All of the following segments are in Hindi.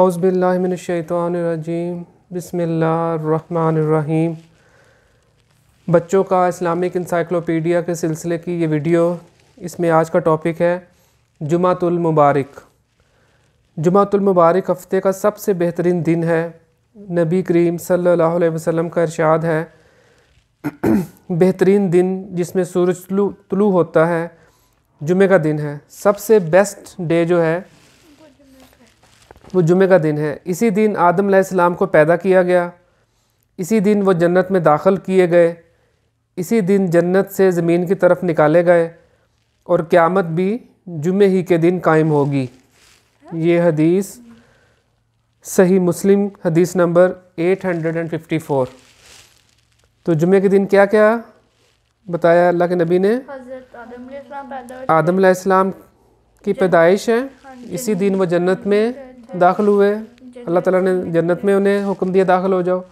आउज़बिल्लिमिनशैतरजीम बसमीम बच्चों का इस्लामिक इंसाइक्लोपीडिया के सिलसिले की ये वीडियो इसमें आज का टॉपिक है जुमातुलमबारक जुमातुलमबारक हफ़्ते का सबसे बेहतरीन दिन है नबी करीम सल्लल्लाहु वसम का इरशाद है बेहतरीन दिन जिसमें सूरज तुलू होता है जुमे का दिन है सबसे बेस्ट डे जो है वो जुमे का दिन है इसी दिन आदम सलाम को पैदा किया गया इसी दिन वो जन्नत में दाखिल किए गए इसी दिन जन्नत से ज़मीन की तरफ निकाले गए और क़्यामत भी जुमे ही के दिन कायम होगी ये हदीस सही मुस्लिम हदीस नंबर 854 तो जुमे के दिन क्या क्या बताया अल्लाह के नबी ने आदम आदम की पैदाइश है हाँ इसी दिन वो जन्नत में दाखिल हुए अल्लाह ताला ने जन्नत में उन्हें हुक्म दिया दाखिल हो जाओ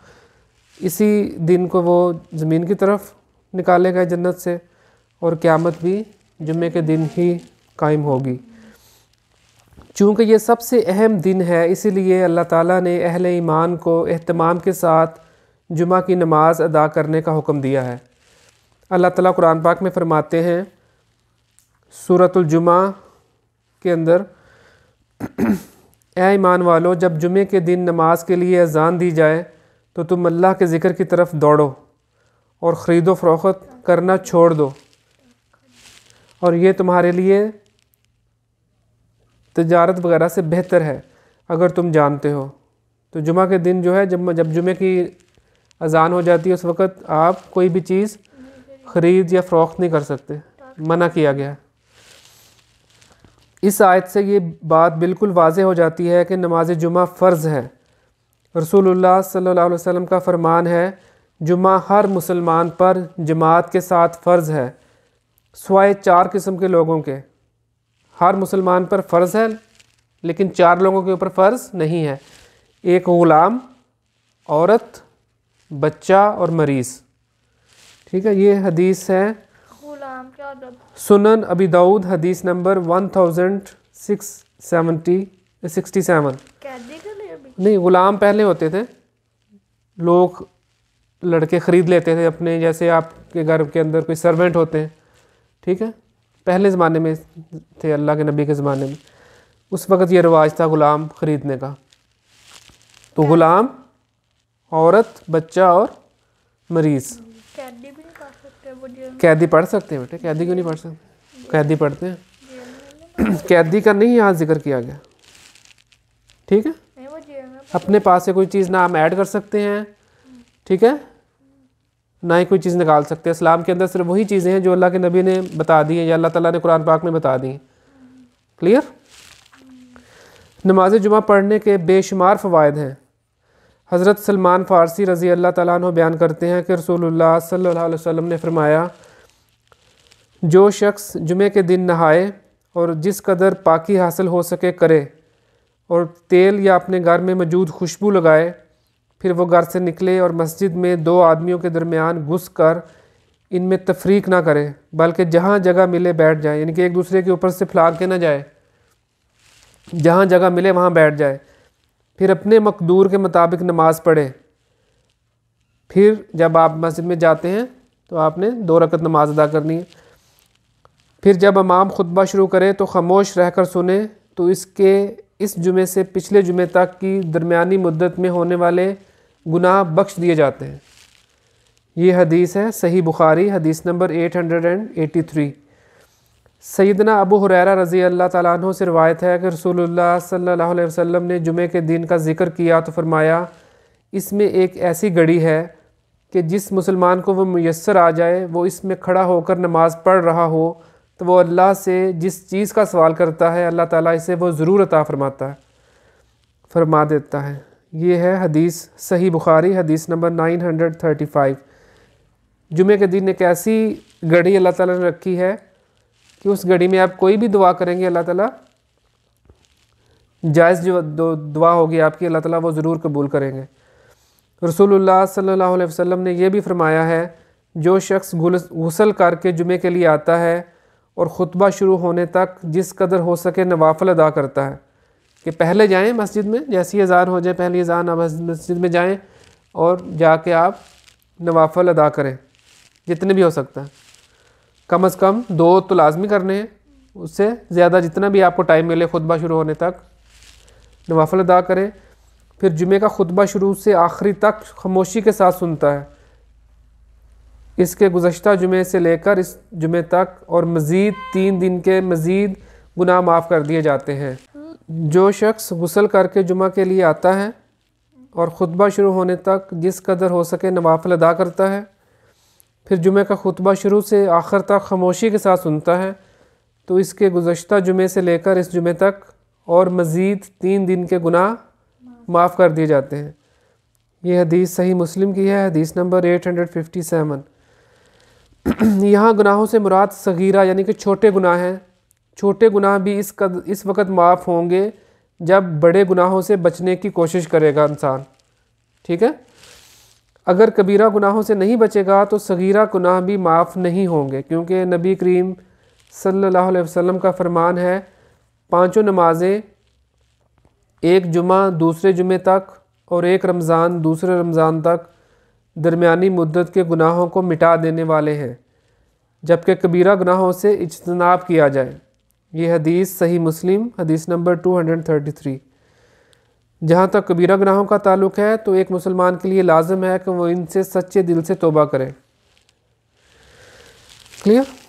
इसी दिन को वो ज़मीन की तरफ निकाले गए जन्नत से और क़्यामत भी जुम्मे के दिन ही कायम होगी चूँकि ये सबसे अहम दिन है इसीलिए अल्लाह ताला ने अहल ईमान को अहतमाम के साथ जुमा की नमाज़ अदा करने का हुक्म दिया है अल्लाह ताला कुरान पाक में फ़रमाते हैं जुमा के अंदर ए ईमान जब जुमे के दिन नमाज के लिए अजान दी जाए तो तुम अल्लाह के ज़िक्र की तरफ दौड़ो और ख़रीदो फरोख्त करना छोड़ दो और ये तुम्हारे लिए तजारत वगैरह से बेहतर है अगर तुम जानते हो तो जुमा के दिन जो है जब जब जुमे की अजान हो जाती है उस वक़्त आप कोई भी चीज़ ख़रीद या फ़रोख्त नहीं कर सकते मना किया गया है इस आयत से ये बात बिल्कुल वाज हो जाती है कि नमाज जुमा फ़र्ज़ है रसूलुल्लाह सल्लल्लाहु अलैहि वसल्लम का फ़रमान है जुमा हर मुसलमान पर जमात के साथ फ़र्ज़ है सवाए चार किस्म के लोगों के हर मुसलमान पर फ़र्ज़ है लेकिन चार लोगों के ऊपर फ़र्ज़ नहीं है एक ग़ुलाम औरत बच्चा और मरीज़ ठीक है ये हदीस है सुनन अबी दाऊद हदीस number one thousand six seventy sixty seven नहीं ग़ुलाम पहले होते थे लोग लड़के ख़रीद लेते थे अपने जैसे आपके घर के अंदर कोई सर्वेंट होते हैं ठीक है पहले ज़माने में थे अल्लाह के नबी के ज़माने में उस वक़्त ये रिवाज था ग़ुलाम ख़रीदने का तो ग़ुलाम औरत बच्चा और मरीज़ कैदी भी कैदी पढ़ सकते हैं बेटे कैदी क्यों नहीं पढ़ सकते कैदी पढ़ते हैं कैदी का नहीं यहाँ जिक्र किया गया ठीक है अपने पास से कोई चीज़ ना हम ऐड कर सकते हैं ठीक है ना ही कोई चीज़ निकाल सकते हैं इस्लाम के अंदर सिर्फ वही चीज़ें हैं जो अल्लाह के नबी ने बता दी हैं या अल्लाह ताला ने कुरान पाक में बता दी हैं क्लियर नमाज जुमा पढ़ने के बेशुमार फ़वाद हैं हज़रत सलमान फ़ारसी रज़ी अल्लाह ताली बयान करते हैं कि रसूलुल्लाह सल्लल्लाहु अलैहि वसल्लम ने फरमाया जो शख्स जुमे के दिन नहाए और जिस कदर पाकि हासिल हो सके करे और तेल या अपने घर में मौजूद खुशबू लगाए फिर वो घर से निकले और मस्जिद में दो आदमियों के दरमियान घुस कर इनमें तफरीक ना करें बल्कि जहाँ जगह मिले बैठ जाए यानी कि एक दूसरे के ऊपर से फैला के ना जाए जहाँ जगह मिले वहाँ बैठ जाए फिर अपने मकदूर के मुताबिक नमाज़ पढ़ें फिर जब आप मस्जिद में जाते हैं तो आपने दो रकत नमाज अदा करनी है फिर जब इमाम खुतबा शुरू करें तो खामोश रहकर सुने तो इसके इस जुमे से पिछले जुमे तक की दरमियानी मुद्दत में होने वाले गुनाह बख्श दिए जाते हैं ये हदीस है सही बुखारी हदीस number eight hundred and eighty three सैदना अबू हुरैरा रज़ी अल्लाह तु से रवायत है कि रसूलुल्लाह सल्लल्लाहु अलैहि वसल्लम ने जुमे के दिन का जिक्र किया तो फरमाया इसमें एक ऐसी घड़ी है कि जिस मुसलमान को वो मैसर आ जाए वो इसमें खड़ा होकर नमाज़ पढ़ रहा हो तो वो अल्लाह से जिस चीज़ का सवाल करता है अल्लाह ताला इसे वो ज़रूर अता फरमाता है फरमा देता है ये है हदीस सही बुखारी हदीस number nine hundred thirty five जुमे के दिन एक ऐसी घड़ी अल्लाह ताला ने रखी है कि उस घड़ी में आप कोई भी दुआ करेंगे अल्लाह ताला जायज़ जो दुआ होगी आपकी अल्लाह ताला वो ज़रूर कबूल करेंगे रसूलुल्लाह सल्लल्लाहु अलैहि वसल्लम ने यह भी फरमाया है जो शख्स गुसल करके जुमे के लिए आता है और ख़ुतबा शुरू होने तक जिस कदर हो सके नवाफल अदा करता है कि पहले जाएँ मस्जिद में जैसी अजान हो जाए पहली अजान आप मस्जिद में जाएँ और जाके आप नवाफल अदा करें जितने भी हो सकता है कम से कम दो तो लाजमी करने हैं उससे ज़्यादा जितना भी आपको टाइम मिले खुतबा शुरू होने तक नवाफल अदा करें फिर जुमे का खुतबा शुरू से आखिरी तक खामोशी के साथ सुनता है इसके गुज्त जुमे से लेकर इस जुमे तक और मज़ीद तीन दिन के मज़ीद गुनाह माफ़ कर दिए जाते हैं जो शख्स गसल करके जुमा के लिए आता है और ख़ुतबा शुरू होने तक जिस कदर हो सके नवाफल अदा करता है फिर जुमे का खुतबा शुरू से आखिर तक खामोशी के साथ सुनता है तो इसके गुज्त जुमे से लेकर इस जुमे तक और मज़ीद तीन दिन के गुनाह माफ़ कर दिए जाते हैं ये हदीस सही मुस्लिम की है हदीस number eight hundred fifty seven यहाँ गुनाहों से मुराद सगीरा यानी कि छोटे गुनाह हैं छोटे गुनाह भी इस कद इस वक्त माफ़ होंगे जब बड़े गुनाहों से बचने की कोशिश करेगा इंसान ठीक है अगर कबीरा गुनाहों से नहीं बचेगा तो सगीरा गुनाह भी माफ़ नहीं होंगे क्योंकि नबी करीम सल्लल्लाहु अलैहि वसल्लम का फरमान है पांचों नमाजें एक जुमा दूसरे जुमे तक और एक रमज़ान दूसरे रमज़ान तक दरमियानी मुद्दत के गुनाहों को मिटा देने वाले हैं जबकि कबीरा गुनाहों से इजतनाब किया जाए ये हदीस सही मुस्लिम हदीस number two hundred thirty three जहाँ तक कबीरा गुनाहों का ताल्लुक है तो एक मुसलमान के लिए लाजम है कि वो इनसे सच्चे दिल से तोबा करें क्लियर